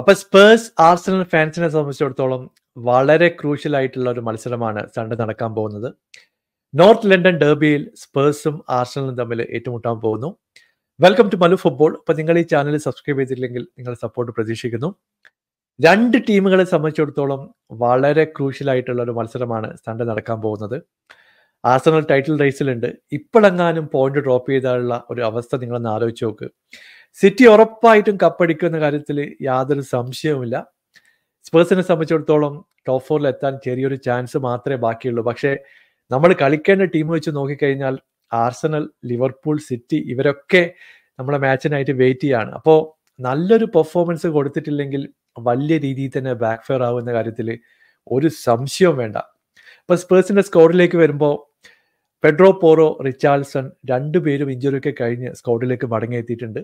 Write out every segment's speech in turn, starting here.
അപ്പൊ Spurs Arsenal ഫാൻസിനെ സംബന്ധിച്ചിടത്തോളം വളരെ ക്രൂഷ്യൽ ആയിട്ടുള്ള ഒരു മത്സരമാണ് സൺഡേ നടക്കാൻ പോകുന്നത് നോർത്ത് ലണ്ടൻ ഡെർബിയിൽ സ്പേഴ്സും ആർസണലും തമ്മിൽ ഏറ്റുമുട്ടാൻ പോകുന്നു വെൽക്കം ടു മലു ഫുട്ബോൾ ഇപ്പൊ നിങ്ങൾ ഈ ചാനൽ സബ്സ്ക്രൈബ് ചെയ്തില്ലെങ്കിൽ നിങ്ങൾ സപ്പോർട്ട് പ്രതീക്ഷിക്കുന്നു രണ്ട് ടീമുകളെ സംബന്ധിച്ചിടത്തോളം വളരെ ക്രൂഷ്യൽ ആയിട്ടുള്ള ഒരു മത്സരമാണ് സൺഡേ നടക്കാൻ പോകുന്നത് ആർസണൽ ടൈറ്റിൽ റേസിലുണ്ട് ഇപ്പോഴെങ്ങാനും പോയിന്റ് ഡ്രോപ്പ് ചെയ്താലുള്ള ഒരു അവസ്ഥ നിങ്ങളൊന്ന് ആലോചിച്ച് നോക്ക് സിറ്റി ഉറപ്പായിട്ടും കപ്പടിക്കുന്ന കാര്യത്തിൽ യാതൊരു സംശയവുമില്ല സ്പേഴ്സിനെ സംബന്ധിച്ചിടത്തോളം ടോപ്പ് ഫോറിൽ എത്താൻ ചെറിയൊരു ചാൻസ് മാത്രമേ ബാക്കിയുള്ളൂ പക്ഷേ നമ്മൾ കളിക്കേണ്ട ടീം വെച്ച് നോക്കിക്കഴിഞ്ഞാൽ ആർസണൽ ലിവർപൂൾ സിറ്റി ഇവരൊക്കെ നമ്മളെ മാച്ചിനായിട്ട് വെയിറ്റ് ചെയ്യാണ് അപ്പോൾ നല്ലൊരു പെർഫോമൻസ് കൊടുത്തിട്ടില്ലെങ്കിൽ വലിയ രീതിയിൽ തന്നെ ബാക്ക് ഫെയർ ആവുന്ന കാര്യത്തിൽ ഒരു സംശയവും വേണ്ട അപ്പോൾ സ്പേഴ്സിൻ്റെ സ്കോഡിലേക്ക് വരുമ്പോൾ പെഡ്രോ പോറോ റിച്ചാൾസൺ രണ്ടുപേരും ഇഞ്ചുറിയൊക്കെ കഴിഞ്ഞ് സ്കോഡിലേക്ക് മടങ്ങിയെത്തിയിട്ടുണ്ട്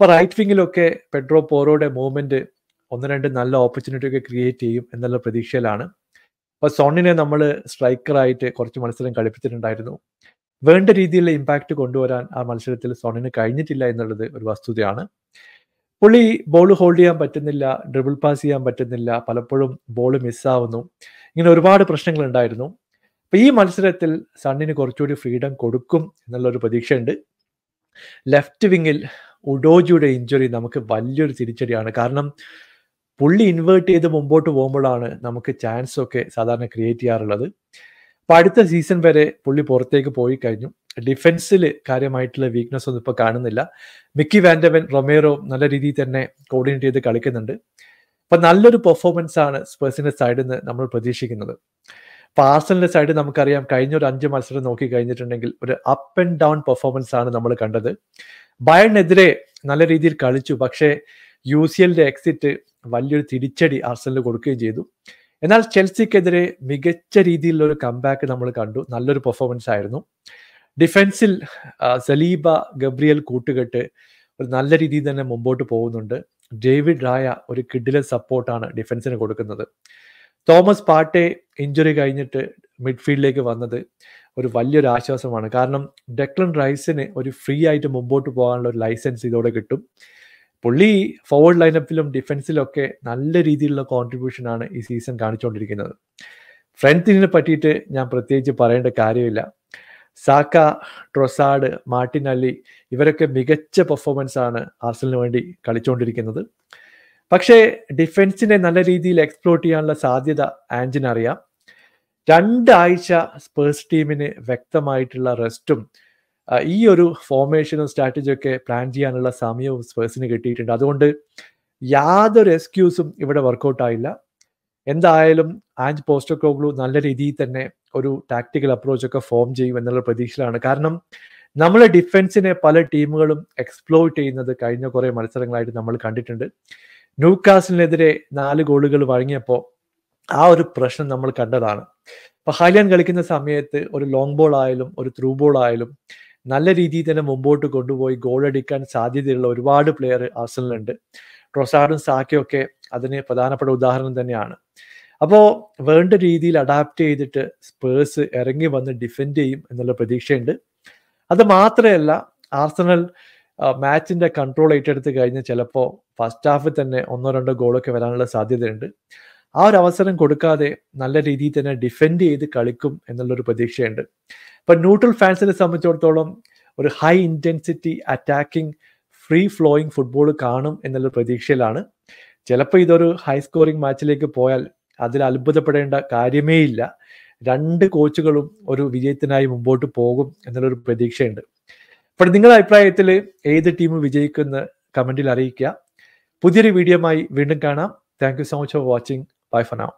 ഇപ്പൊ റൈറ്റ് വിങ്ങിലൊക്കെ പെഡ്രോ പോറോയുടെ മൂവ്മെന്റ് ഒന്ന് രണ്ട് നല്ല ഓപ്പർച്യൂണിറ്റി ഒക്കെ ക്രിയേറ്റ് ചെയ്യും എന്നുള്ള പ്രതീക്ഷയിലാണ് അപ്പൊ സോണിനെ നമ്മൾ സ്ട്രൈക്കറായിട്ട് കുറച്ച് മത്സരം കളിപ്പിച്ചിട്ടുണ്ടായിരുന്നു വേണ്ട രീതിയിലുള്ള ഇമ്പാക്റ്റ് കൊണ്ടുവരാൻ ആ മത്സരത്തിൽ സോണിന് കഴിഞ്ഞിട്ടില്ല എന്നുള്ളത് ഒരു വസ്തുതയാണ് പുള്ളി ബോൾ ഹോൾഡ് ചെയ്യാൻ പറ്റുന്നില്ല ഡ്രിബിൾ പാസ് ചെയ്യാൻ പറ്റുന്നില്ല പലപ്പോഴും ബോൾ മിസ്സാവുന്നു ഇങ്ങനെ ഒരുപാട് പ്രശ്നങ്ങൾ ഉണ്ടായിരുന്നു അപ്പൊ ഈ മത്സരത്തിൽ സണ്ണിന് കുറച്ചുകൂടി ഫ്രീഡം കൊടുക്കും എന്നുള്ള ഒരു പ്രതീക്ഷയുണ്ട് ലെഫ്റ്റ് വിങ്ങിൽ ഉഡോജിയുടെ ഇഞ്ചുറി നമുക്ക് വലിയൊരു തിരിച്ചടിയാണ് കാരണം പുള്ളി ഇൻവേർട്ട് ചെയ്ത് മുമ്പോട്ട് പോകുമ്പോഴാണ് നമുക്ക് ചാൻസ് ഒക്കെ സാധാരണ ക്രിയേറ്റ് ചെയ്യാറുള്ളത് അപ്പൊ അടുത്ത സീസൺ വരെ പുള്ളി പുറത്തേക്ക് പോയി കഴിഞ്ഞു ഡിഫൻസിൽ കാര്യമായിട്ടുള്ള വീക്ക്നസ് ഒന്നും ഇപ്പോൾ കാണുന്നില്ല മിക്കി വാൻഡവൻ റൊമേറോ നല്ല രീതിയിൽ തന്നെ കോർഡിനേറ്റ് ചെയ്ത് കളിക്കുന്നുണ്ട് അപ്പൊ നല്ലൊരു പെർഫോമൻസ് ആണ് സ്പേഴ്സിൻ്റെ സൈഡിൽ നിന്ന് നമ്മൾ പ്രതീക്ഷിക്കുന്നത് അപ്പൊ ആർസലിന്റെ സൈഡ് നമുക്കറിയാം കഴിഞ്ഞ ഒരു അഞ്ച് മത്സരം നോക്കി കഴിഞ്ഞിട്ടുണ്ടെങ്കിൽ ഒരു അപ്പ് ആൻഡ് ഡൗൺ പെർഫോമൻസ് ആണ് നമ്മൾ കണ്ടത് ബയണിനെതിരെ നല്ല രീതിയിൽ കളിച്ചു പക്ഷേ യു സി എല്ലിന്റെ എക്സിറ്റ് വലിയൊരു തിരിച്ചടി ആർസനൽ കൊടുക്കുകയും ചെയ്തു എന്നാൽ ചെൽസിക്കെതിരെ മികച്ച രീതിയിലുള്ള ഒരു കംബാക്ക് നമ്മൾ കണ്ടു നല്ലൊരു പെർഫോമൻസ് ആയിരുന്നു ഡിഫൻസിൽ സലീബ ഗബ്രിയൽ കൂട്ടുകെട്ട് ഒരു നല്ല രീതിയിൽ തന്നെ മുമ്പോട്ട് പോകുന്നുണ്ട് ഡേവിഡ് റായ ഒരു കിഡിലെ സപ്പോർട്ടാണ് ഡിഫൻസിന് കൊടുക്കുന്നത് തോമസ് പാട്ടെ ഇഞ്ചുറി കഴിഞ്ഞിട്ട് മിഡ്ഫീൽഡിലേക്ക് വന്നത് ഒരു വലിയൊരു ആശ്വാസമാണ് കാരണം ഡെക്ലൻ റൈസിന് ഒരു ഫ്രീ ആയിട്ട് മുമ്പോട്ട് പോകാനുള്ള ഒരു ലൈസൻസ് ഇതോടെ കിട്ടും പുള്ളി ഫോർവേഡ് ലൈനപ്പിലും ഡിഫൻസിലൊക്കെ നല്ല രീതിയിലുള്ള കോൺട്രിബ്യൂഷനാണ് ഈ സീസൺ കാണിച്ചുകൊണ്ടിരിക്കുന്നത് ഫ്രണ്ട്സിനെ പറ്റിയിട്ട് ഞാൻ പ്രത്യേകിച്ച് പറയേണ്ട കാര്യമില്ല സാക്ക ട്രൊസാഡ് മാർട്ടിൻ അല്ലി ഇവരൊക്കെ മികച്ച പെർഫോമൻസ് ആണ് ആർസലിന് വേണ്ടി കളിച്ചുകൊണ്ടിരിക്കുന്നത് പക്ഷേ ഡിഫൻസിനെ നല്ല രീതിയിൽ എക്സ്പ്ലോർ ചെയ്യാനുള്ള സാധ്യത ആൻജിനറിയാം രണ്ടാഴ്ച സ്പേഴ്സ് ടീമിന് വ്യക്തമായിട്ടുള്ള റെസ്റ്റും ഈ ഒരു ഫോർമേഷനും ഒക്കെ പ്ലാൻ ചെയ്യാനുള്ള സമയവും സ്പേഴ്സിന് കിട്ടിയിട്ടുണ്ട് അതുകൊണ്ട് യാതൊരു എക്സ്ക്യൂസും ഇവിടെ വർക്കൗട്ട് ആയില്ല എന്തായാലും ആൻഡ് കോബ്ലു നല്ല രീതിയിൽ തന്നെ ഒരു ടാക്ടിക്കൽ അപ്രോച്ച് ഒക്കെ ഫോം ചെയ്യും എന്നുള്ള പ്രതീക്ഷയിലാണ് കാരണം നമ്മളെ ഡിഫൻസിനെ പല ടീമുകളും എക്സ്പ്ലോയിറ്റ് ചെയ്യുന്നത് കഴിഞ്ഞ കുറേ മത്സരങ്ങളായിട്ട് നമ്മൾ കണ്ടിട്ടുണ്ട് ന്യൂകാസിനെതിരെ നാല് ഗോളുകൾ വഴങ്ങിയപ്പോൾ ആ ഒരു പ്രശ്നം നമ്മൾ കണ്ടതാണ് ഇപ്പൊ ഹൈലൻ കളിക്കുന്ന സമയത്ത് ഒരു ലോങ് ബോൾ ആയാലും ഒരു ത്രൂ ബോൾ ആയാലും നല്ല രീതിയിൽ തന്നെ മുമ്പോട്ട് കൊണ്ടുപോയി ഗോൾ അടിക്കാൻ സാധ്യതയുള്ള ഒരുപാട് പ്ലെയർ ആഴ്സണലുണ്ട് ട്രൊസാഡും സാക്കയും ഒക്കെ അതിന് പ്രധാനപ്പെട്ട ഉദാഹരണം തന്നെയാണ് അപ്പോൾ വേണ്ട രീതിയിൽ അഡാപ്റ്റ് ചെയ്തിട്ട് സ്പേഴ്സ് ഇറങ്ങി വന്ന് ഡിഫെൻഡ് ചെയ്യും എന്നുള്ള പ്രതീക്ഷയുണ്ട് അത് മാത്രമല്ല ആർസണൽ മാച്ചിന്റെ കൺട്രോൾ ഏറ്റെടുത്ത് കഴിഞ്ഞ് ചിലപ്പോൾ ഫസ്റ്റ് ഹാഫിൽ തന്നെ ഒന്നോ രണ്ടോ ഗോളൊക്കെ വരാനുള്ള സാധ്യതയുണ്ട് ആ ഒരു അവസരം കൊടുക്കാതെ നല്ല രീതിയിൽ തന്നെ ഡിഫെൻഡ് ചെയ്ത് കളിക്കും എന്നുള്ളൊരു പ്രതീക്ഷയുണ്ട് ഇപ്പൊ ന്യൂട്രൽ ഫാൻസിനെ സംബന്ധിച്ചിടത്തോളം ഒരു high intensity attacking free flowing football കാണും എന്നുള്ള പ്രതീക്ഷയിലാണ് ചിലപ്പോൾ ഇതൊരു ഹൈ സ്കോറിംഗ് മാച്ചിലേക്ക് പോയാൽ അതിൽ അത്ഭുതപ്പെടേണ്ട കാര്യമേ ഇല്ല രണ്ട് കോച്ചുകളും ഒരു വിജയത്തിനായി മുമ്പോട്ട് പോകും എന്നുള്ളൊരു പ്രതീക്ഷയുണ്ട് അപ്പോൾ നിങ്ങളുടെ അഭിപ്രായത്തിൽ ഏത് ടീം വിജയിക്കുന്ന കമൻറ്റിൽ അറിയിക്കുക പുതിയൊരു വീഡിയോമായി വീണ്ടും കാണാം thank you so much for watching Bye for now.